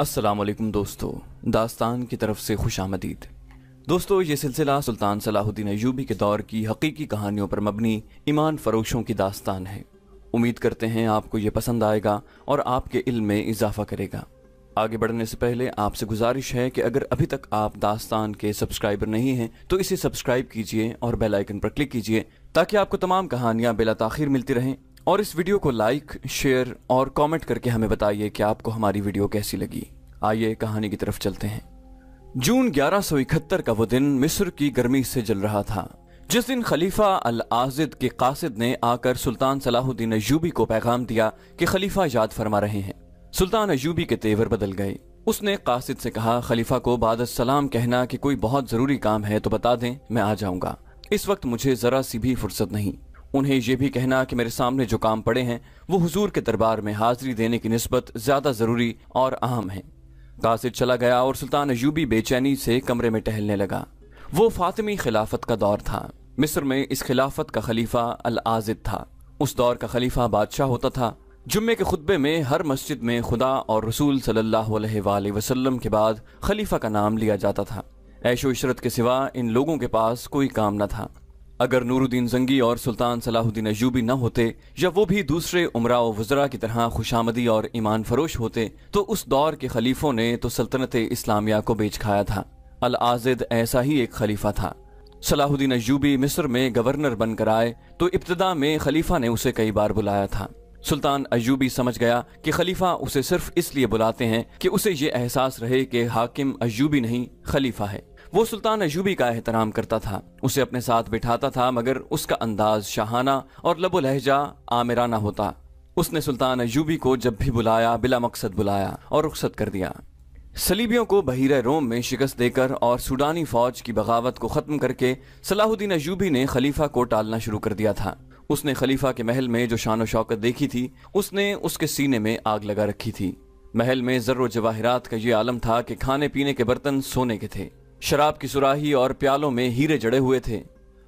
असलम दोस्तों दास्तान की तरफ से खुश आमदीद दोस्तों ये सिलसिला सुल्तान सलाहुद्दीन अयूबी के दौर की हकीकी कहानियों पर मबनी ईमान फरोशों की दास्तान है उम्मीद करते हैं आपको ये पसंद आएगा और आपके इल्म में इजाफा करेगा आगे बढ़ने से पहले आपसे गुजारिश है कि अगर अभी तक आप दास्तान के सब्सक्राइबर नहीं हैं तो इसे सब्सक्राइब कीजिए और बेल आइकन पर क्लिक कीजिए ताकि आपको तमाम कहानियाँ बेला ताखिर मिलती रहें और इस वीडियो को लाइक शेयर और कमेंट करके हमें बताइए कि आपको हमारी वीडियो कैसी लगी आइए कहानी की तरफ चलते हैं जून इकहत्तर का वो दिन मिस्र की गर्मी से जल रहा था जिस दिन खलीफा अल आजिद के कासिद ने आकर सुल्तान सलाहुद्दीन अयूबी को पैगाम दिया कि खलीफा याद फरमा रहे हैं सुल्तान अयूबी के तेवर बदल गए उसने कासिद से कहा खलीफा को बाद सलाम कहना कि कोई बहुत जरूरी काम है तो बता दें मैं आ जाऊंगा इस वक्त मुझे जरा सी भी फुर्सत नहीं उन्हें यह भी कहना कि मेरे सामने जो काम पड़े हैं वो हुजूर के दरबार में हाजिरी देने की नस्बत ज़्यादा ज़रूरी और अहम है कासिद चला गया और सुल्तान अयूबी बेचैनी से कमरे में टहलने लगा वो फातिमी खिलाफत का दौर था मिस्र में इस खिलाफत का खलीफा अल आजिद था उस दौर का खलीफा बादशाह होता था जुम्मे के खुतबे में हर मस्जिद में खुदा और रसूल सल्ला वसलम के बाद खलीफा का नाम लिया जाता था ऐशो इशरत के सिवा इन लोगों के पास कोई काम न था अगर नूरुद्दीन जंगी और सुल्तान सलाहुद्दीन अयूबी न होते या वो भी दूसरे उमरा वजरा की तरह खुशामदी और ईमान फरोश होते तो उस दौर के खलीफों ने तो सल्तनत इस्लामिया को बेच खाया था अल आजिद ऐसा ही एक खलीफा था सलाहुद्दीन अयूबी मिस्र में गवर्नर बनकर आए तो इब्तदा में खलीफा ने उसे कई बार बुलाया था सुल्तान अयूबी समझ गया कि खलीफा उसे सिर्फ इसलिए बुलाते हैं कि उसे ये एहसास रहे कि हाकिम अयूबी नहीं खलीफा है वो सुल्तान अयूबी का एहतराम करता था उसे अपने साथ बिठाता था मगर उसका अंदाज शाहाना और लबो लहजा आमिराना होता उसने सुल्तान अयूबी को जब भी बुलाया बिला मकसद बुलाया और रुखसत कर दिया सलीबियों को बहिर रोम में शिकस्त देकर और सूडानी फौज की बगावत को ख़त्म करके सलाहुद्दीन अयूबी ने खलीफा को टालना शुरू कर दिया था उसने खलीफा के महल में जो शान शौकत देखी थी उसने उसके सीने में आग लगा रखी थी महल में जर्र जवाहरात का ये आलम था कि खाने पीने के बर्तन सोने के थे शराब की सुराही और प्यालों में हीरे जड़े हुए थे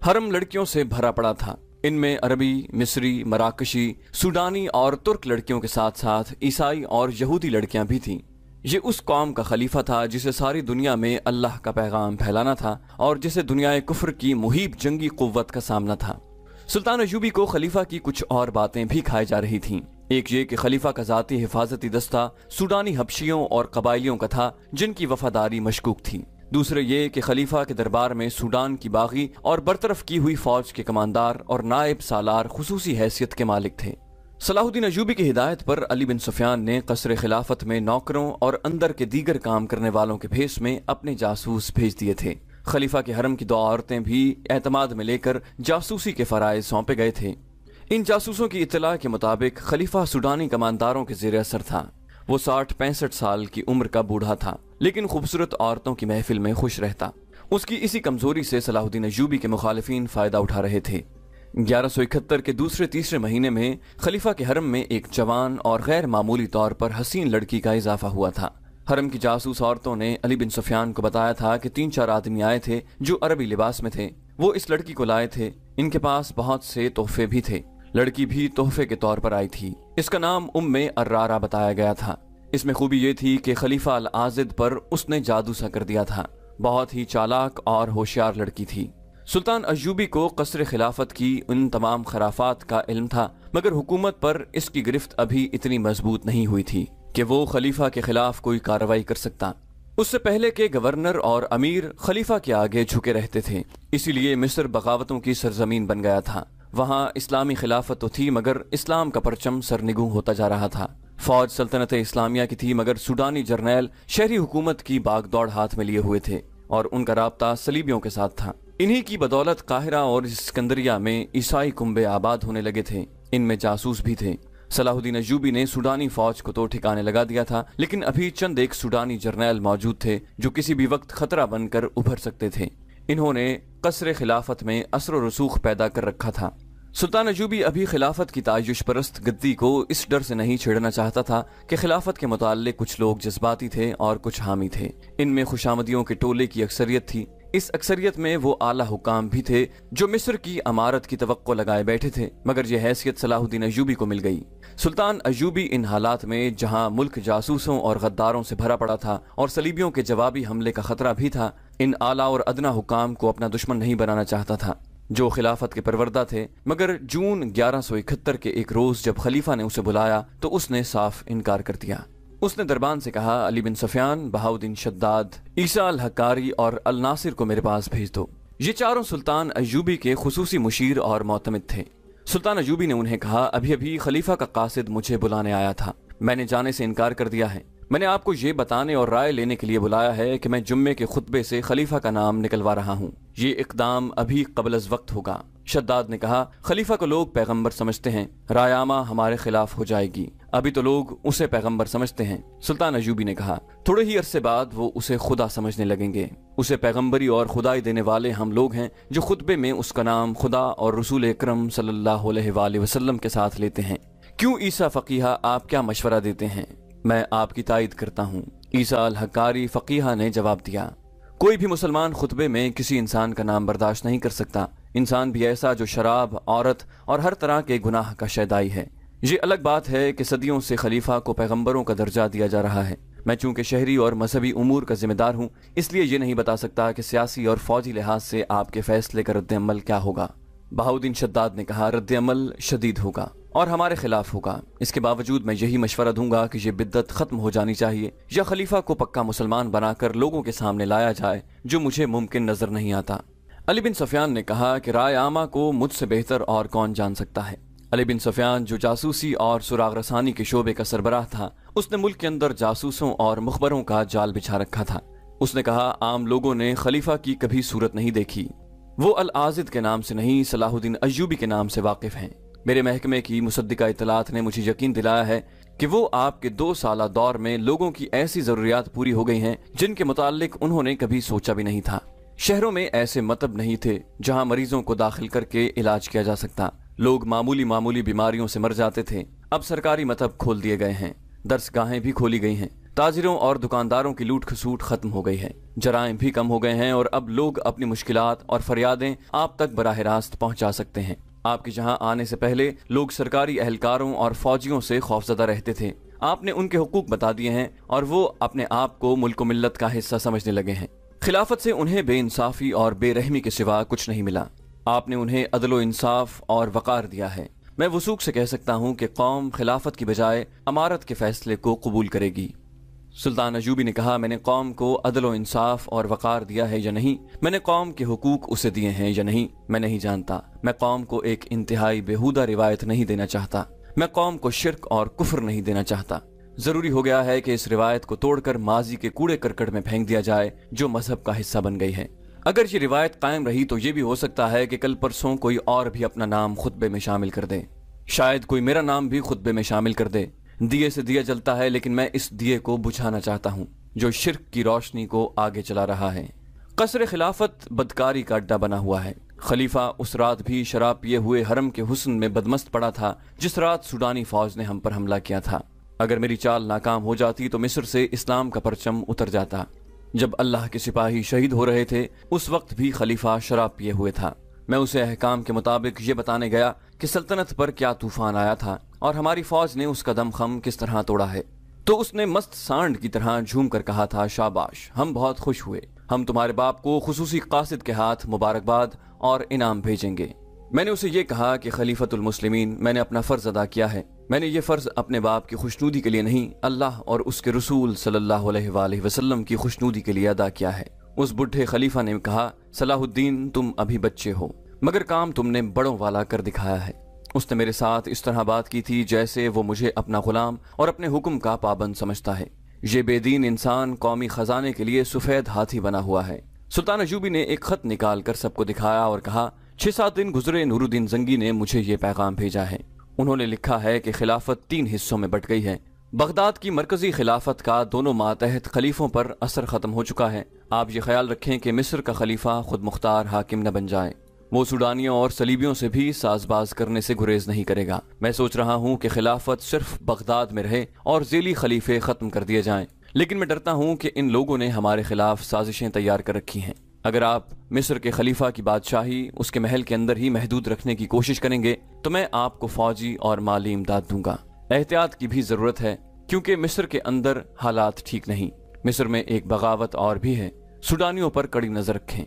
हरम लड़कियों से भरा पड़ा था इनमें अरबी मिस्री मराकशी सूडानी और तुर्क लड़कियों के साथ साथ ईसाई और यहूदी लड़कियां भी थीं ये उस कौम का खलीफा था जिसे सारी दुनिया में अल्लाह का पैगाम फैलाना था और जिसे दुनिया कुफर की मुहिब जंगी कुत का सामना था सुल्तान अयूबी को खलीफा की कुछ और बातें भी खाई जा रही थीं एक ये कि खलीफा का जाती हिफाजती दस्ता सूडानी हबशियों और कबाइलियों का था जिनकी वफादारी मशकूक थी दूसरे ये कि खलीफा के दरबार में सूडान की बागी और बरतरफ की हुई फौज के कमानदार और नायब सालार खसूसी हैसियत के मालिक थे सलाहुद्दीन अजूबी की हिदायत पर अली बिन सुफियान ने कसर खिलाफत में नौकरों और अंदर के दीगर काम करने वालों के भेस में अपने जासूस भेज दिए थे खलीफा के हरम की दो औरतें भी एतमाद में लेकर जासूसी के फ़राइज सौंपे गए थे इन जासूसों की इतला के मुताबिक खलीफा सूडानी कमानदारों के जेर असर था वो साठ पैंसठ साल की उम्र का बूढ़ा था लेकिन खूबसूरत औरतों की महफिल में खुश रहता उसकी इसी कमजोरी से सलाहुद्दीन अयूबी के मुखालफी फायदा उठा रहे थे ग्यारह सौ इकहत्तर के दूसरे तीसरे महीने में खलीफा के हरम में एक जवान और गैर मामूली तौर पर हसीन लड़की का इजाफा हुआ था हरम की जासूस औरतों ने अली बिन सुफियान को बताया था कि तीन चार आदमी आए थे जो अरबी लिबास में थे वो इस लड़की को लाए थे इनके पास बहुत से तोहफे भी थे लड़की भी तोहफे के तौर पर आई थी इसका नाम उम्मे अर्रारा बताया गया था इसमें खूबी ये थी कि खलीफा अल आजिद पर उसने जादू सा कर दिया था बहुत ही चालाक और होशियार लड़की थी सुल्तान अजूबी को कसर खिलाफत की उन तमाम खराफात का इल्म था मगर हुकूमत पर इसकी गिरफ्त अभी इतनी मजबूत नहीं हुई थी कि वो खलीफा के खिलाफ कोई कार्रवाई कर सकता उससे पहले के गवर्नर और अमीर खलीफा के आगे झुके रहते थे इसीलिए मिस्र बगावतों की सरजमीन बन गया था वहाँ इस्लामी खिलाफत तो थी मगर इस्लाम का परचम सरनिगू होता जा रहा था फौज सल्तनत इस्लामिया की थी मगर सूडानी जर्नैल शहरी हुकूमत की बागदौड़ हाथ में लिए हुए थे और उनका रबता सलीबियों के साथ था इन्हीं की बदौलत काहिरा और सिकंदरिया में ईसाई कुंबे आबाद होने लगे थे इनमें जासूस भी थे सलाहुद्दीन अजूबी ने सूडानी फौज को तो ठिकाने लगा दिया था लेकिन अभी चंद एक सूडानी जर्नैल मौजूद थे जो किसी भी वक्त खतरा बनकर उभर सकते थे इन्होंने कसर खिलाफत में असर रसूख पैदा कर रखा था सुल्तान अजूबी अभी खिलाफत की तायुश परस्त गद्दी को इस डर से नहीं छेड़ना चाहता था कि खिलाफत के मुताले कुछ लोग जज्बाती थे और कुछ हामी थे इनमें खुशामदियों के टोले की अक्सरियत थी इस अक्सरियत में वो आला हुकाम भी थे जो मिस्र की अमारत की तो लगाए बैठे थे मगर यह हैसियत सलाहुद्दीन अयूबी को मिल गई सुल्तान अयूबी इन हालात में जहाँ मुल्क जासूसों और गद्दारों से भरा पड़ा था और सलीबियों के जवाबी हमले का खतरा भी था इन आला और अदना हुकाम को अपना दुश्मन नहीं बनाना चाहता था जो खिलाफत के परवरदा थे मगर जून ग्यारह सौ इकहत्तर के एक रोज़ जब खलीफा ने उसे बुलाया तो उसने साफ इनकार कर दिया उसने दरबान से कहा अली बिन सफियान बहाउद्दीन शद्दाद ईसा अल हकारी और अल नासिर को मेरे पास भेज दो ये चारों सुल्तान अयूबी के खसूसी मुशीर और मोतमद थे सुल्तान अयूबी ने उन्हें कहा अभी अभी खलीफा का कासिद मुझे बुलाने आया था मैंने जाने से इनकार कर दिया है मैंने आपको ये बताने और राय लेने के लिए बुलाया है कि मैं जुम्मे के खुतबे से खलीफा का नाम निकलवा रहा हूँ ये इकदाम अभी कबल वक्त होगा शद्दाद ने कहा खलीफा को लोग पैगंबर समझते हैं रायामा हमारे खिलाफ हो जाएगी अभी तो लोग उसे पैगंबर समझते हैं सुल्तान अजूबी ने कहा थोड़े ही अरसे बाद वो उसे खुदा समझने लगेंगे उसे पैगंबरी और खुदाई देने वाले हम लोग हैं जो खुतबे में उसका नाम खुदा और रसूल अक्रम सल्ला वसलम के साथ लेते हैं क्यों ईसा फकीहा आप क्या मशवरा देते हैं मैं आपकी तायद करता हूँ ईसा अल हकारी फ़कीहा ने जवाब दिया कोई भी मुसलमान खुतबे में किसी इंसान का नाम बर्दाश्त नहीं कर सकता इंसान भी ऐसा जो शराब औरत और हर तरह के गुनाह का शैदाई है ये अलग बात है कि सदियों से खलीफा को पैगम्बरों का दर्जा दिया जा रहा है मैं चूंकि शहरी और मजहबी उमूर का जिम्मेदार हूँ इसलिए ये नहीं बता सकता कि सियासी और फौजी लिहाज से आपके फैसले का अमल क्या होगा बहाउद्दीन शद्दाद ने कहा रद्दमल शदीद होगा और हमारे खिलाफ होगा इसके बावजूद मैं यही मशवरा दूंगा कि ये बिद्दत खत्म हो जानी चाहिए या खलीफा को पक्का मुसलमान बनाकर लोगों के सामने लाया जाए जो मुझे मुमकिन नजर नहीं आता अली बिन सफियान ने कहा कि राय आमा को मुझसे बेहतर और कौन जान सकता है अली बिन सफियान जो जासूसी और सुराग रसानी के शोबे का सरबराह था उसने मुल्क के अंदर जासूसों और मुखबरों का जाल बिछा रखा था उसने कहा आम लोगों ने खलीफा की कभी सूरत नहीं देखी वो अल आजिद के नाम से नहीं सलाहुद्दीन अयूबी के नाम से वाकिफ हैं मेरे महकमे की मुसदिका इतलात ने मुझे यकीन दिलाया है कि वो आपके दो साल दौर में लोगों की ऐसी ज़रूरियात पूरी हो गई हैं जिनके मुतालिक उन्होंने कभी सोचा भी नहीं था शहरों में ऐसे मतब नहीं थे जहां मरीजों को दाखिल करके इलाज किया जा सकता लोग मामूली मामूली बीमारियों से मर जाते थे अब सरकारी मतब खोल दिए गए हैं दर्शगाहें भी खोली गई हैं ताजिरों और दुकानदारों की लूट खसूट खत्म हो गई है जराय भी कम हो गए हैं और अब लोग अपनी मुश्किलात और फरियादें आप तक बराह रास्त पहुंचा सकते हैं आपके जहां आने से पहले लोग सरकारी अहलकारों और फौजियों से खौफजदा रहते थे आपने उनके हकूक बता दिए हैं और वो अपने आप को मुल्क मिल्लत का हिस्सा समझने लगे हैं खिलाफत से उन्हें बेइंसाफ़ी और बेरहमी के सिवा कुछ नहीं मिला आपने उन्हें अदलो इंसाफ और वक़ार दिया है मैं वसूख से कह सकता हूँ कि कौम खिलाफत की बजाय अमारत के फैसले को कबूल करेगी सुल्तान अजूबी ने कहा मैंने कौम को अदल व इंसाफ और वक़ार दिया है या नहीं मैंने कौम के हकूक उसे दिए हैं या नहीं मैं नहीं जानता मैं कौम को एक इंतहाई बेहूदा रिवायत नहीं देना चाहता मैं कौम को शिरक और कुफर नहीं देना चाहता जरूरी हो गया है कि इस रिवायत को तोड़कर माजी के कूड़े करकट में फेंक दिया जाए जो मजहब का हिस्सा बन गई है अगर ये रिवायत कायम रही तो ये भी हो सकता है कि कल परसों कोई और भी अपना नाम खुतबे में शामिल कर दे शायद कोई मेरा नाम भी खुतबे में शामिल कर दे दिए से दिया जलता है लेकिन मैं इस दिए को बुझाना चाहता हूँ जो शिरक की रोशनी को आगे चला रहा है कसर खिलाफत बदकारी का अड्डा बना हुआ है खलीफा उस रात भी शराब पिए हुए हरम के हुसन में बदमस्त पड़ा था जिस रात सूडानी फौज ने हम पर हमला किया था अगर मेरी चाल नाकाम हो जाती तो मिस्र से इस्लाम का परचम उतर जाता जब अल्लाह के सिपाही शहीद हो रहे थे उस वक्त भी खलीफा शराब पिए हुए था मैं उसे अहकाम के मुताबिक ये बताने गया कि सल्तनत पर क्या तूफान आया था और हमारी फौज ने उसका दमखम किस तरह तोड़ा है तो उसने मस्त सांड की तरह झूम कर कहा था शाबाश हम बहुत खुश हुए हम तुम्हारे बाप को खसूसी कासिद के हाथ मुबारकबाद और इनाम भेजेंगे मैंने उसे ये कहा कि खलीफतुल मुस्लिमीन मैंने अपना फ़र्ज अदा किया है मैंने ये फ़र्ज़ अपने बाप की खुशनूदी के लिए नहीं अल्लाह और उसके रसूल सल्लल्लाहु अलैहि वसल्लम की खुशनूदी के लिए अदा किया है उस बुढ़े खलीफा ने कहा सलाहुद्दीन तुम अभी बच्चे हो मगर काम तुमने बड़ों वाला कर दिखाया है उसने मेरे साथ इस तरह बात की थी जैसे वो मुझे अपना गुलाम और अपने हुक्म का पाबंद समझता है ये बेदीन इंसान कौमी खजाने के लिए सफेद हाथी बना हुआ है सुल्तान अजूबी ने एक खत निकाल कर सबको दिखाया और कहा छह सात दिन गुजरे नूरुद्दीन जंगी ने मुझे ये पैगाम भेजा है उन्होंने लिखा है कि खिलाफत तीन हिस्सों में बट गई है बगदाद की मरकजी खिलाफत का दोनों मातहत खलीफों पर असर ख़त्म हो चुका है आप ये ख्याल रखें कि मिस्र का खलीफा खुद मुख्तार हाकिम न बन जाए वो सूडानियों और सलीबियों से भी साजबाज करने से गुरेज नहीं करेगा मैं सोच रहा हूँ कि खिलाफत सिर्फ बगदाद में रहे और जेली खलीफे ख़त्म कर दिए जाएं लेकिन मैं डरता हूँ कि इन लोगों ने हमारे खिलाफ साजिशें तैयार कर रखी हैं अगर आप मिस्र के खलीफा की बादशाही उसके महल के अंदर ही महदूद रखने की कोशिश करेंगे तो मैं आपको फौजी और माली इमदाद दूंगा एहतियात की भी ज़रूरत है क्योंकि मिस्र के अंदर हालात ठीक नहीं मिस्र में एक बगावत और भी है सुडानियों पर कड़ी नज़र रखें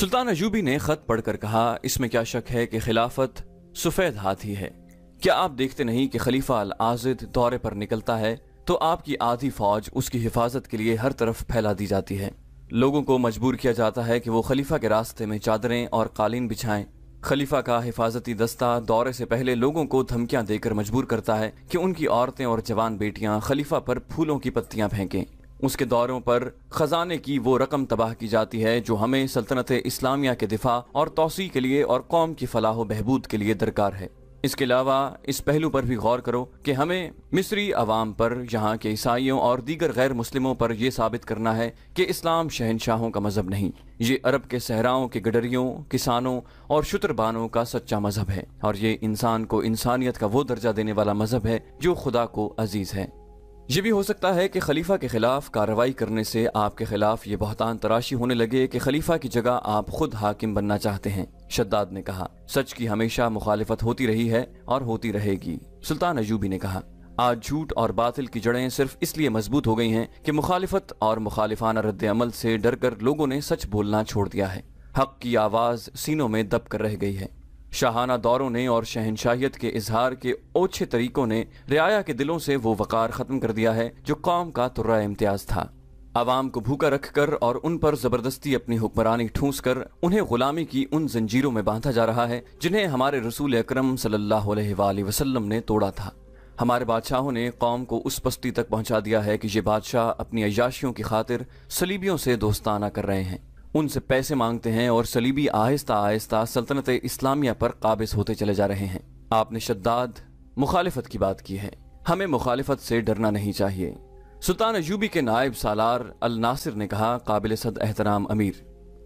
सुल्तान अजूबी ने खत पढ़कर कहा इसमें क्या शक है कि खिलाफत सफ़ेद हाथ ही है क्या आप देखते नहीं कि खलीफा अल आजिद दौरे पर निकलता है तो आपकी आधी फौज उसकी हिफाजत के लिए हर तरफ फैला दी जाती है लोगों को मजबूर किया जाता है कि वो खलीफा के रास्ते में चादरें और कालीन बिछाएं खलीफा का हिफाजती दस्ता दौरे से पहले लोगों को धमकियां देकर मजबूर करता है कि उनकी औरतें और जवान बेटियां खलीफा पर फूलों की पत्तियां फेंकें उसके दौरों पर खजाने की वो रकम तबाह की जाती है जो हमें सल्तनत इस्लामिया के दिफा और तोसी के लिए और कौम की फलाह बहबूद के लिए दरकार है इसके अलावा इस पहलू पर भी गौर करो कि हमें मिस्री आवाम पर यहाँ के ईसाइयों और दीगर गैर मुस्लिमों पर यह साबित करना है कि इस्लाम शहनशाहों का मजहब नहीं ये अरब के सहराओं के गडरियों किसानों और शुतरबानों का सच्चा मजहब है और ये इंसान को इंसानियत का वो दर्जा देने वाला मजहब है जो खुदा को अजीज है ये भी हो सकता है कि खलीफा के खिलाफ कार्रवाई करने से आपके खिलाफ ये बहुतान तराशी होने लगे कि खलीफा की जगह आप खुद हाकिम बनना चाहते हैं शद्दाद ने कहा सच की हमेशा मुखालिफत होती रही है और होती रहेगी सुल्तान अजूबी ने कहा आज झूठ और बातिल की जड़ें सिर्फ इसलिए मजबूत हो गई हैं कि मुखालिफत और मुखालिफाना रद्द अमल से डर कर लोगों ने सच बोलना छोड़ दिया है हक की आवाज सीनों में दब कर रह गई है शाहाना दौरों ने और शहनशाहियत के इजहार के ओछे तरीकों ने रियाया के दिलों से वो वक़ार ख़त्म कर दिया है जो कौम का तुर्रा इम्तियाज था आवाम को भूखा रख कर और उन पर ज़बरदस्ती अपनी हुक्मरानी ठूंस कर उन्हें ग़ुलामी की उन जंजीरों में बांधा जा रहा है जिन्हें हमारे रसूल अक्रम सल्लल्लाहु वसलम ने तोड़ा था हमारे बादशाहों ने कौम को उस पस्ती तक पहुंचा दिया है कि ये बादशाह अपनी अयाशियों की खातिर सलीबियों से दोस्ताना कर रहे हैं उनसे पैसे मांगते हैं और सलीबी आहिस्ता आहिस्ता सल्तनत इस्लामिया पर काबिज होते चले जा रहे हैं आपने शद्दाद मुखालफत की बात की है हमें मुखालफत से डरना नहीं चाहिए सुल्तान अजूबी के नायब सालार अल नासिर ने कहा काबिल सद एहतराम अमीर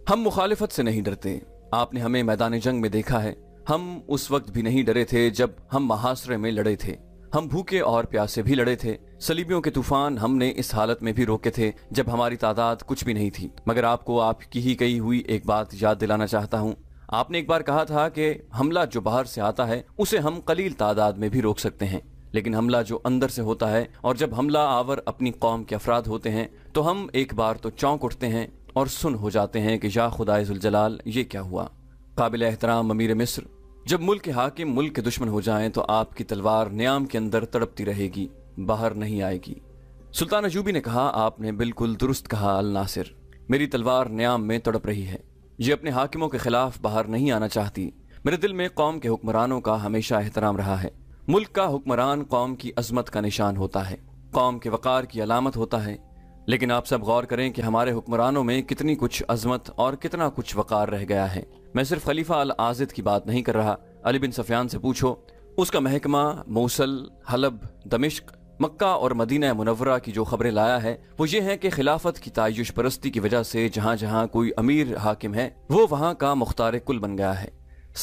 हम मुखालफत से नहीं डरते आपने हमें मैदान जंग में देखा है हम उस वक्त भी नहीं डरे थे जब हम महासरे में लड़े थे हम भूखे और प्यासे भी लड़े थे सलीबियों के तूफान हमने इस हालत में भी रोके थे जब हमारी तादाद कुछ भी नहीं थी मगर आपको आपकी ही कही हुई एक बात याद दिलाना चाहता हूँ आपने एक बार कहा था कि हमला जो बाहर से आता है उसे हम कलील तादाद में भी रोक सकते हैं लेकिन हमला जो अंदर से होता है और जब हमला आवर अपनी कौम के अफराद होते हैं तो हम एक बार तो चौंक उठते हैं और सुन हो जाते हैं कि या खुदाजुलजलाल ये क्या हुआ काबिल एहतराम अमीर मिस्र जब मुल्क के हाकिम मुल्क के दुश्मन हो जाएं तो आपकी तलवार न्याम के अंदर तड़पती रहेगी बाहर नहीं आएगी सुल्तान अजूबी ने कहा आपने बिल्कुल दुरुस्त कहा अल नासिर मेरी तलवार न्याम में तड़प रही है ये अपने हाकिमों के खिलाफ बाहर नहीं आना चाहती मेरे दिल में कौम के हुक्मरानों का हमेशा एहतराम रहा है मुल्क का हुक्मरान कौम की अजमत का निशान होता है कौम के वक़ार की अलामत होता है लेकिन आप सब गौर करें कि हमारे हुक्मरानों में कितनी कुछ अजमत और कितना कुछ वकार रह गया है मैं सिर्फ खलीफा अल आजिद की बात नहीं कर रहा अली बिन सफियान से पूछो उसका महकमा मौसल हलब दमिश्क मक्का और मदीना मुनवरा की जो खबरें लाया है वो ये है कि खिलाफत की तायुश परस्ती की वजह से जहाँ जहाँ कोई अमीर हाकिम है वो वहाँ का मुख्तार कुल बन गया है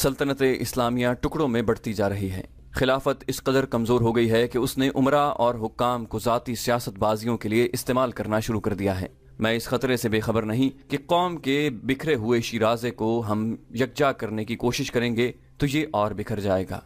सल्तनत इस्लामिया टुकड़ों में बढ़ती जा रही है खिलाफत इस कदर कमज़ोर हो गई है कि उसने उमरा और हुक्काम को ज़ाती सियासतबाजियों के लिए इस्तेमाल करना शुरू कर दिया है मैं इस खतरे से बेखबर नहीं कि कौम के बिखरे हुए शराजे को हम यकजा करने की कोशिश करेंगे तो ये और बिखर जाएगा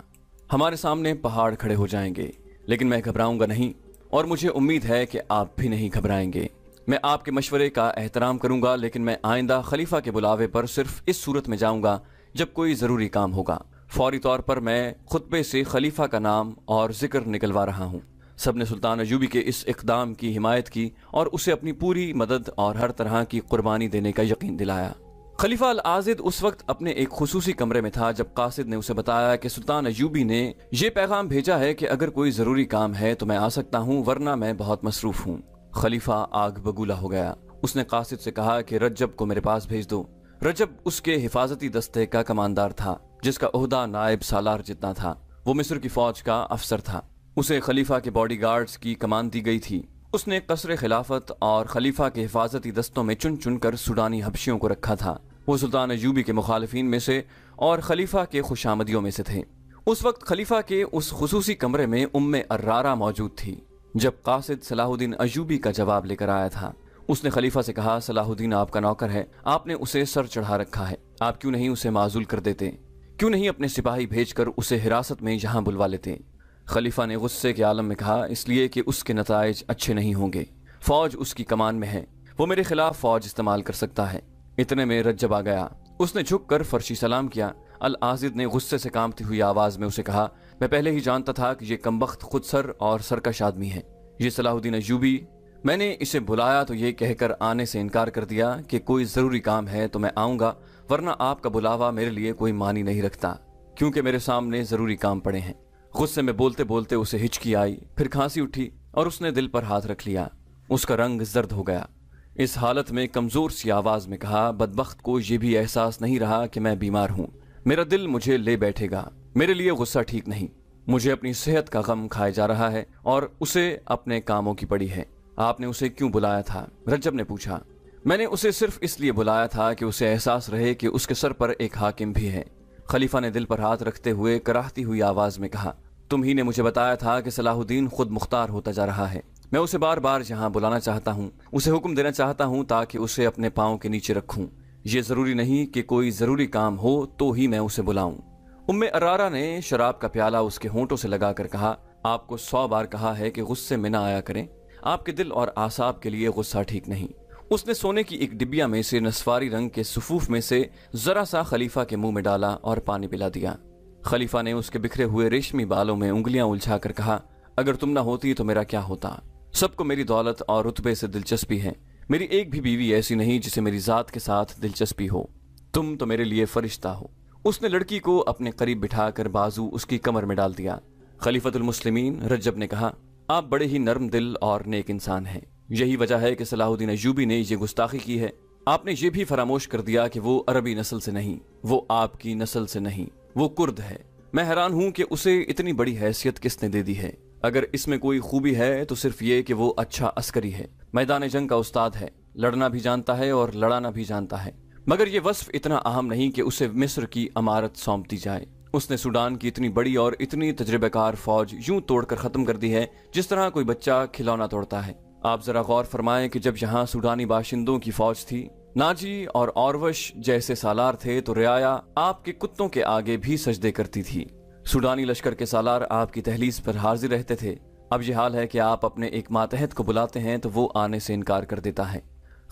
हमारे सामने पहाड़ खड़े हो जाएंगे लेकिन मैं घबराऊंगा नहीं और मुझे उम्मीद है कि आप भी नहीं घबराएंगे मैं आपके मशवरे का एहतराम करूंगा लेकिन मैं आइंदा खलीफा के बुलावे पर सिर्फ इस सूरत में जाऊंगा जब कोई ज़रूरी काम होगा फौरी तौर पर मैं खुतबे से खलीफा का नाम और जिक्र निकलवा रहा हूँ सब ने सुल्तान अयूबी के इस इकदाम की हिमायत की और उसे अपनी पूरी मदद और हर तरह की कुर्बानी देने का यकीन दिलाया खलीफा अल आजिद उस वक्त अपने एक खसूसी कमरे में था जब कासिद ने उसे बताया कि सुल्तान अयूबी ने यह पैगाम भेजा है कि अगर कोई ज़रूरी काम है तो मैं आ सकता हूँ वरना मैं बहुत मसरूफ़ हूँ खलीफा आग बगूला हो गया उसने कासिद से कहा कि रज्जब को मेरे पास भेज दो रजब उसके हिफाजती दस्ते का कमानदार था जिसका अहदा नायब सालार जितना था वो मिस्र की फौज का अफसर था उसे खलीफा के बॉडी गार्ड्स की कमान दी गई थी उसने कसर खिलाफत और खलीफा के हिफाजती दस्तों में चुन चुन कर सूडानी हबशियों को रखा था वो सुल्तान अयूबी के मुखालफी में से और खलीफा के खुशामदियों में से थे उस वक्त खलीफा के उस खसूसी कमरे में उम अर्रारा मौजूद थी जब कासिद सलाहुद्दीन अयूबी का जवाब लेकर आया था उसने खलीफा से कहा सलाहुद्दीन आपका नौकर है आपने उसे सर चढ़ा रखा है आप क्यों नहीं उसे माजूल कर देते क्यों नहीं अपने सिपाही भेजकर उसे हिरासत में यहाँ बुलवा लेते खलीफा ने गुस्से के आलम में कहा इसलिए कि उसके नतज अच्छे नहीं होंगे फौज उसकी कमान में है वो मेरे खिलाफ फौज इस्तेमाल कर सकता है इतने में रज्जब आ गया उसने झुक कर फर्शी सलाम किया अल आजिद ने गुस्से से कामती हुई आवाज़ में उसे कहा मैं पहले ही जानता था कि ये कमबख्त खुद सर और सरकश आदमी है ये सलाहुद्दीन अयूबी मैंने इसे बुलाया तो ये कहकर आने से इनकार कर दिया कि कोई ज़रूरी काम है तो मैं आऊँगा वरना आपका बुलावा मेरे लिए कोई मानी नहीं रखता क्योंकि मेरे सामने जरूरी काम पड़े हैं गुस्से में बोलते बोलते उसे हिचकी आई फिर खांसी उठी और उसने दिल पर हाथ रख लिया उसका रंग जर्द हो गया इस हालत में कमजोर सी आवाज में कहा बदबخت को यह भी एहसास नहीं रहा कि मैं बीमार हूं मेरा दिल मुझे ले बैठेगा मेरे लिए गुस्सा ठीक नहीं मुझे अपनी सेहत का गम खाया जा रहा है और उसे अपने कामों की पड़ी है आपने उसे क्यों बुलाया था रजब ने पूछा मैंने उसे सिर्फ इसलिए बुलाया था कि उसे एहसास रहे कि उसके सर पर एक हाकिम भी है खलीफा ने दिल पर हाथ रखते हुए कराहती हुई आवाज में कहा तुम ही ने मुझे बताया था कि सलाहुद्दीन खुद मुख्तार होता जा रहा है मैं उसे बार बार यहाँ बुलाना चाहता हूँ उसे हुक्म देना चाहता हूँ ताकि उसे अपने पाँव के नीचे रखूँ ये ज़रूरी नहीं कि कोई ज़रूरी काम हो तो ही मैं उसे बुलाऊं उम्म अरारा ने शराब का प्याला उसके होंठों से लगाकर कहा आपको सौ बार कहा है कि गुस्से में ना आया करें आपके दिल और आसाब के लिए गुस्सा ठीक नहीं उसने सोने की एक डिबिया में से नस्वारी रंग के सफूफ में से जरा सा खलीफा के मुंह में डाला और पानी पिला दिया खलीफा ने उसके बिखरे हुए रेशमी बालों में उंगलियां उलझा कर कहा अगर तुम ना होती तो मेरा क्या होता सबको मेरी दौलत और रुतबे से दिलचस्पी है मेरी एक भी बीवी ऐसी नहीं जिसे मेरी जात के साथ दिलचस्पी हो तुम तो मेरे लिए फरिश्ता हो उसने लड़की को अपने करीब बिठाकर बाजू उसकी कमर में डाल दिया खलीफतुल मुस्लिमीन रजब ने कहा आप बड़े ही नर्म दिल और नेक इंसान हैं यही वजह है कि सलाहुद्दीन अयूबी ने यह गुस्ताखी की है आपने ये भी फरामोश कर दिया कि वो अरबी नस्ल से नहीं वो आपकी नस्ल से नहीं वो कुर्द है मैं हैरान हूं कि उसे इतनी बड़ी हैसियत किसने दे दी है अगर इसमें कोई खूबी है तो सिर्फ ये कि वो अच्छा अस्करी है मैदान जंग का उस्ताद है लड़ना भी जानता है और लड़ाना भी जानता है मगर ये वस्फ इतना अहम नहीं कि उसे मिस्र की अमारत सौंप दी जाए उसने सूडान की इतनी बड़ी और इतनी तजर्बेकार फौज यूं तोड़कर खत्म कर दी है जिस तरह कोई बच्चा खिलौना तोड़ता है आप जरा गौर फरमाएं कि जब यहाँ सूडानी बाशिंदों की फौज थी नाजी और औरवश जैसे सालार थे तो रियाया आपके कुत्तों के आगे भी सजदे करती थी सूडानी लश्कर के सालार आपकी तहलीस पर हाजिर रहते थे अब यह हाल है कि आप अपने एक मातहत को बुलाते हैं तो वो आने से इनकार कर देता है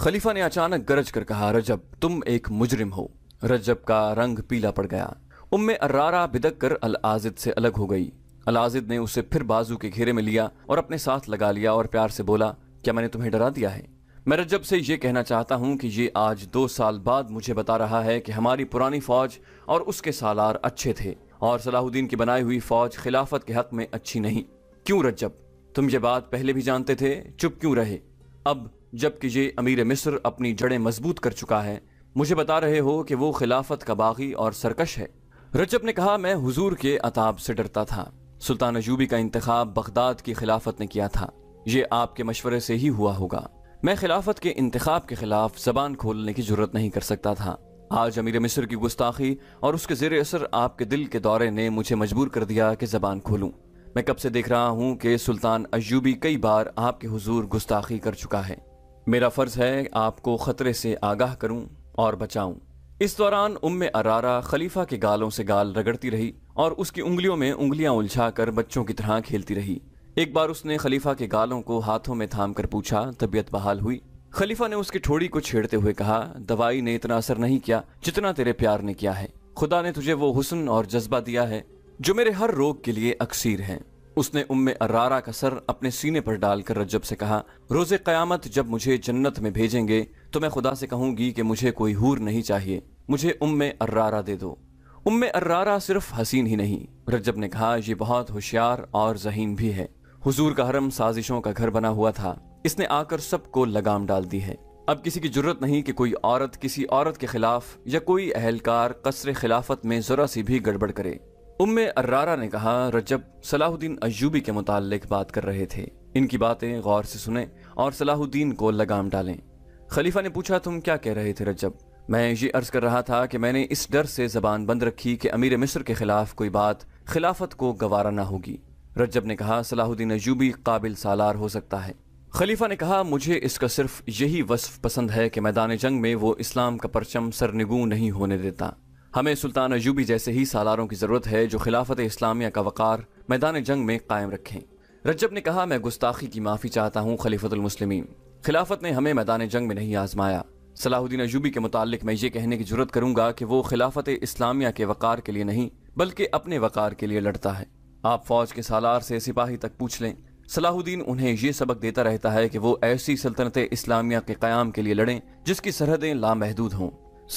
खलीफा ने अचानक गरज कर कहा रजब तुम एक मुजरिम हो रजब का रंग पीला पड़ गया उम्मे अर्रारा बिदक कर अल आजिद से अलग हो गई अलाजिद ने उसे फिर बाजू के घेरे में लिया और अपने साथ लगा लिया और प्यार से बोला क्या मैंने तुम्हें डरा दिया है मैं रजब से ये कहना चाहता हूँ कि ये आज दो साल बाद मुझे बता रहा है कि हमारी पुरानी फौज और उसके सालार अच्छे थे और सलाहुद्दीन की बनाई हुई फौज खिलाफत के हक में अच्छी नहीं क्यों रज्जब तुम ये बात पहले भी जानते थे चुप क्यों रहे अब जबकि ये अमीर मिस्र अपनी जड़ें मजबूत कर चुका है मुझे बता रहे हो कि वो खिलाफत का बागी और सरकश है रजब ने कहा मैं हुजूर के अताब से डरता था सुल्तान अजूबी का इंतखब बगदाद की खिलाफत ने किया था ये आपके मशवरे से ही हुआ होगा मैं खिलाफत के इंतखब के खिलाफ जबान खोलने की जरूरत नहीं कर सकता था आज अमीर मिस्र की गुस्ताखी और उसके जेर असर आपके दिल के दौरे ने मुझे मजबूर कर दिया कि जबान खोलूँ मैं कब से देख रहा हूँ कि सुल्तान अयूबी कई बार आपके हुजूर गुस्ताखी कर चुका है मेरा फर्ज है आपको खतरे से आगाह करूँ और बचाऊं इस दौरान उम्म अरारा खलीफा के गालों से गाल रगड़ती रही और उसकी उंगलियों में उंगलियां उलझा कर बच्चों की तरह खेलती रही एक बार उसने खलीफा के गालों को हाथों में थाम कर पूछा तबीयत बहाल हुई खलीफा ने उसकी ठोड़ी को छेड़ते हुए कहा दवाई ने इतना असर नहीं किया जितना तेरे प्यार ने किया है खुदा ने तुझे वो हुसन और जज्बा दिया है जो मेरे हर रोग के लिए अक्सीर है उसने उम्म अरारा का सर अपने सीने पर डालकर रजब से कहा रोज़े क़यामत जब मुझे जन्नत में भेजेंगे तो मैं खुदा से कहूंगी कि मुझे कोई हूर नहीं चाहिए मुझे उम्म अर्रारा दे दो उम्म अर्रारा सिर्फ हसीन ही नहीं रजब ने कहा यह बहुत होशियार और जहीन भी है हुजूर का हरम साजिशों का घर बना हुआ था इसने आकर सबको लगाम डाल दी है अब किसी की जरूरत नहीं कि कोई औरत किसी औरत के खिलाफ या कोई अहलकार कसर खिलाफत में ज़रा सी भी गड़बड़ करे उम अर्रारा ने कहा रजब सलाहुद्दीन अयूबी के मुतालिक बात कर रहे थे इनकी बातें गौर से सुने और सलाहुद्दीन को लगाम डालें खलीफा ने पूछा तुम क्या कह रहे थे रजब मैं ये अर्ज़ कर रहा था कि मैंने इस डर से ज़बान बंद रखी कि अमीर मिस्र के ख़िलाफ़ कोई बात खिलाफत को गवारा ना होगी रजब ने कहा सलाहुद्दीन अयूबी काबिल सालार हो सकता है खलीफा ने कहा मुझे इसका सिर्फ यही वस्फ पसंद है कि मैदान जंग में वो इस्लाम का परचम सरनिगू नहीं होने देता हमें सुल्तान अयूबी जैसे ही सालारों की ज़रूरत है जो खिलाफत इस्लामिया का वक़ार मैदान जंग में कायम रखें रजब ने कहा मैं गुस्ताखी की माफ़ी चाहता हूँ खलीफतमसलमिन खिलाफत ने हमें मैदान जंग में नहीं आजमाया सलाहुद्दीन अजूबी के मुतालिक मैं ये कहने की जरूरत करूंगा कि वो खिलाफत इस्लामिया के वक़ार के लिए नहीं बल्कि अपने वक़ार के लिए लड़ता है आप फौज के सालार से सिपाही तक पूछ लें सलाहुद्दीन उन्हें ये सबक देता रहता है कि वो ऐसी सल्तनत इस्लामिया के क़्याम के लिए लड़ें जिसकी सरहदें लामहदूद हों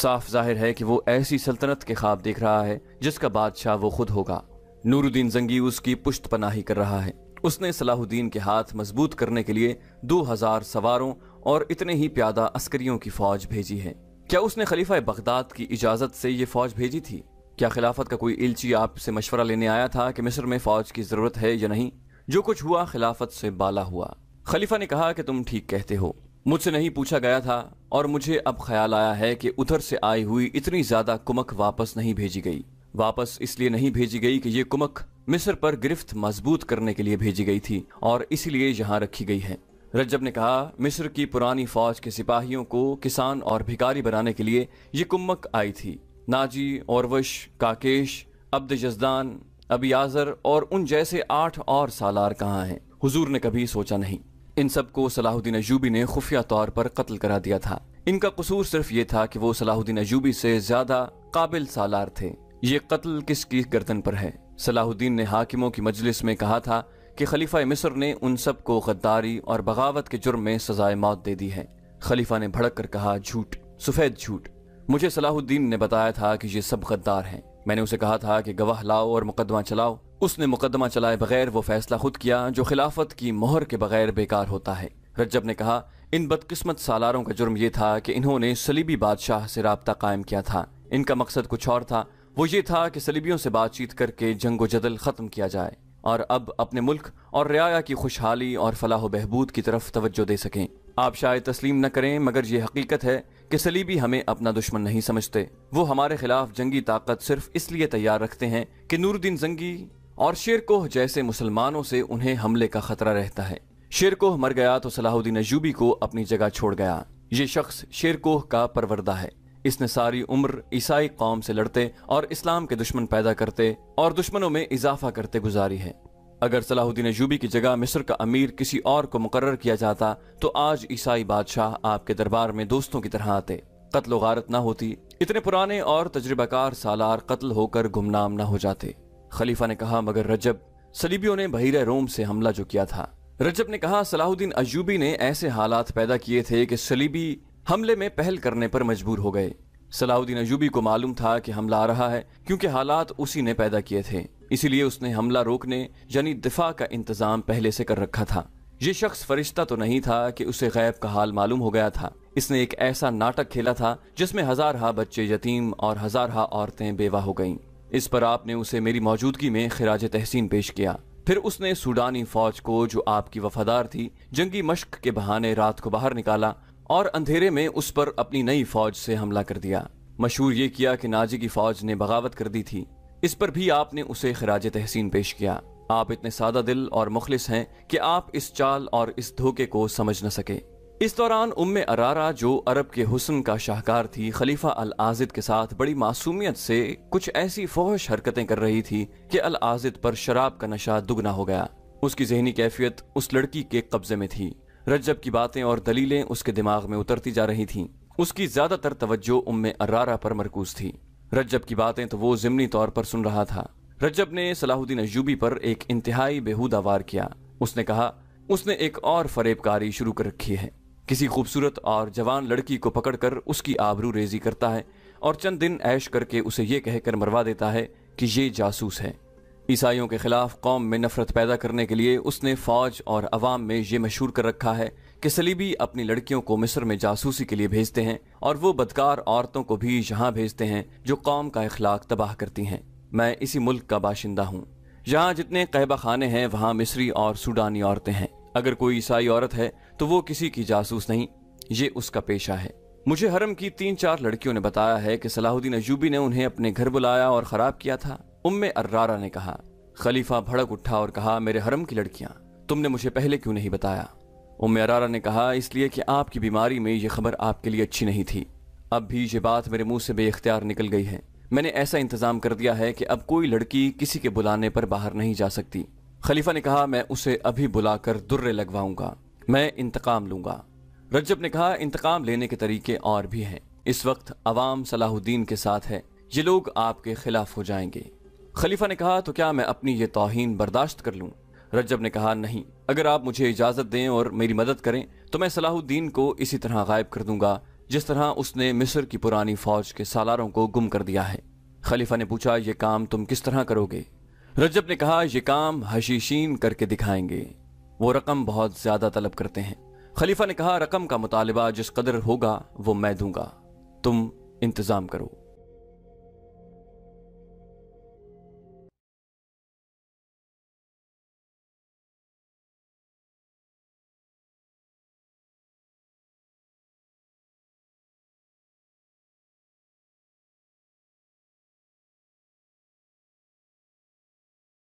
साफ जाहिर है कि वो ऐसी सल्तनत के ख्वाब देख रहा है जिसका बादशाह वो खुद होगा नूरुद्दीन जंगी उसकी पुश्त पनाही कर रहा है उसने सलाहुद्दीन के हाथ मजबूत करने के लिए 2000 सवारों और इतने ही प्यादा अस्करियों की फौज भेजी है क्या उसने खलीफा बगदाद की इजाजत से ये फौज भेजी थी क्या खिलाफत का कोई इल्ची आपसे मशवरा लेने आया था कि मिस्र में फौज की जरूरत है या नहीं जो कुछ हुआ खिलाफत से बाला हुआ खलीफा ने कहा कि तुम ठीक कहते हो मुझसे नहीं पूछा गया था और मुझे अब ख्याल आया है कि उधर से आई हुई इतनी ज्यादा कुमक वापस नहीं भेजी गई वापस इसलिए नहीं भेजी गई कि ये कुमक मिस्र पर गिरफ्त मजबूत करने के लिए भेजी गई थी और इसीलिए यहाँ रखी गई है रज्जब ने कहा मिस्र की पुरानी फौज के सिपाहियों को किसान और भिकारी बनाने के लिए ये कुम्मक आई थी नाजी औरवश काकेश अब्द जजदान अबियाजर और उन जैसे आठ और सालार कहाँ हैं हुजूर ने कभी सोचा नहीं इन सबको सलाहुद्दीन अजूबी ने खुफिया तौर पर कत्ल करा दिया था इनका कसूर सिर्फ ये था कि वो सलाहुद्दीन अजूबी से ज्यादा काबिल सालार थे ये कत्ल किसकी गर्दन पर है सलाहुद्दीन ने हाकिमों की मजलिस में कहा था कि खलीफा मिस्र ने उन सब को गद्दारी और बगावत के जुर्म में सजाए मौत दे दी है खलीफा ने भड़क कर कहा झूठ सफेद झूठ मुझे सलाहुद्दीन ने बताया था कि ये सब गद्दार हैं मैंने उसे कहा था कि गवाह लाओ और मुकदमा चलाओ उसने मुकदमा चलाए बगैर वो फैसला खुद किया जो खिलाफत की मोहर के बगैर बेकार होता है रज्जब ने कहा इन बदकिस्मत सालारों का जुर्म यह था कि इन्होंने सलीबी बादशाह से रबता कायम किया था इनका मकसद कुछ और था वो ये था कि सलीबियों से बातचीत करके जंगो जदल ख़त्म किया जाए और अब अपने मुल्क और रियाया की खुशहाली और फलाह बहबूद की तरफ तवज्जो दे सकें आप शायद तस्लीम न करें मगर ये हकीकत है कि सलीबी हमें अपना दुश्मन नहीं समझते वो हमारे खिलाफ जंगी ताकत सिर्फ इसलिए तैयार रखते हैं कि नूरुद्दीन जंगी और शेरकोह जैसे मुसलमानों से उन्हें हमले का खतरा रहता है शेरकोह मर गया तो सलाहुद्दीन अजूबी को अपनी जगह छोड़ गया ये शख्स शेरकोह का परवरदा है इसने सारी उम्र ईसाई कौम से लड़ते और इस्लाम के दुश्मन पैदा करते और दुश्मनों में इजाफा करते गुजारी है अगर सलाहुद्दीन जूबी की जगह मिस्र का अमीर किसी और को मुकर किया जाता तो आज ईसाई बादशाह आपके दरबार में दोस्तों की तरह आते कत्ल गारत ना होती इतने पुराने और तजर्बाकार सालार कत्ल होकर गुमनाम ना हो जाते खलीफा ने कहा मगर रजब सलीबियों ने बहिर रोम से हमला जो किया था रजब ने कहा सलाहुद्दीन अजूबी ने ऐसे हालात पैदा किए थे कि सलीबी हमले में पहल करने पर मजबूर हो गए सलाउद्दीन अयूबी को मालूम था कि हमला आ रहा है क्योंकि हालात उसी ने पैदा किए थे इसीलिए उसने हमला रोकने यानी दिफा का इंतजाम पहले से कर रखा था ये शख्स फरिश्ता तो नहीं था कि उसे गैब का हाल मालूम हो गया था इसने एक ऐसा नाटक खेला था जिसमें हजारहा बच्चे यतीम और हा औरतें बेवा हो गईं इस पर आपने उसे मेरी मौजूदगी में खराज तहसीन पेश किया फिर उसने सूडानी फौज को जो आपकी वफादार थी जंगी मश्क के बहाने रात को बाहर निकाला और अंधेरे में उस पर अपनी नई फौज से हमला कर दिया मशहूर ये किया कि नाजी की फौज ने बगावत कर दी थी इस पर भी आपने उसे खराज तहसीन पेश किया आप इतने सादा दिल और मुखलिस हैं कि आप इस चाल और इस धोखे को समझ न सके इस दौरान उम्म अरारा जो अरब के हुसन का शाहकार थी खलीफा अल आजिद के साथ बड़ी मासूमियत से कुछ ऐसी फोहश हरकतें कर रही थी कि अल आजिद पर शराब का नशा दुगना हो गया उसकी जहनी कैफियत उस लड़की के कब्जे में थी रजब की बातें और दलीलें उसके दिमाग में उतरती जा रही थीं उसकी ज़्यादातर तवज्जो उम्म अर्रारा पर मरकूज थी रजब की बातें तो वो जिमनी तौर पर सुन रहा था रजब ने सलाहुद्दीन अयूबी पर एक इंतहाई बेहूदा वार किया उसने कहा उसने एक और फरेबकारी शुरू कर रखी है किसी खूबसूरत और जवान लड़की को पकड़कर उसकी आबरू रेजी करता है और चंद दिन ऐश करके उसे ये कहकर मरवा देता है कि ये जासूस है ईसाइयों के ख़िलाफ़ कौम में नफ़रत पैदा करने के लिए उसने फ़ौज और अवाम में ये मशहूर कर रखा है कि सलीबी अपनी लड़कियों को मिस्र में जासूसी के लिए भेजते हैं और वो बदकार औरतों को भी यहाँ भेजते हैं जो कौम का अखलाक तबाह करती हैं मैं इसी मुल्क का बाशिंदा हूँ यहाँ जितने कहबा खाने हैं वहाँ मिस्री और सूडानी औरतें हैं अगर कोई ईसाई औरत है तो वो किसी की जासूस नहीं ये उसका पेशा है मुझे हरम की तीन चार लड़कियों ने बताया है कि सलाहुद्दीन अजूबी ने उन्हें अपने घर बुलाया और ख़राब किया था उम्मे अर्रारा ने कहा खलीफा भड़क उठा और कहा मेरे हरम की लड़कियां तुमने मुझे पहले क्यों नहीं बताया उम्मे अर्रारा ने कहा इसलिए कि आपकी बीमारी में यह खबर आपके लिए अच्छी नहीं थी अब भी ये बात मेरे मुंह से बेख्तियार निकल गई है मैंने ऐसा इंतजाम कर दिया है कि अब कोई लड़की किसी के बुलाने पर बाहर नहीं जा सकती खलीफा ने कहा मैं उसे अभी बुलाकर दुर्रे लगवाऊंगा मैं इंतकाम लूंगा रजब ने कहा इंतकाम लेने के तरीके और भी हैं इस वक्त अवाम सलाहुद्दीन के साथ है ये लोग आपके खिलाफ हो जाएंगे खलीफा ने कहा तो क्या मैं अपनी ये तोहन बर्दाश्त कर लूँ रजब ने कहा नहीं अगर आप मुझे इजाज़त दें और मेरी मदद करें तो मैं सलाहुद्दीन को इसी तरह गायब कर दूंगा जिस तरह उसने मिस्र की पुरानी फौज के सालारों को गुम कर दिया है खलीफा ने पूछा यह काम तुम किस तरह करोगे रजब ने कहा यह काम हशीशीन करके दिखाएंगे वो रकम बहुत ज्यादा तलब करते हैं खलीफा ने कहा रकम का मुतालबा जिस कदर होगा वो मैं दूंगा तुम इंतजाम करो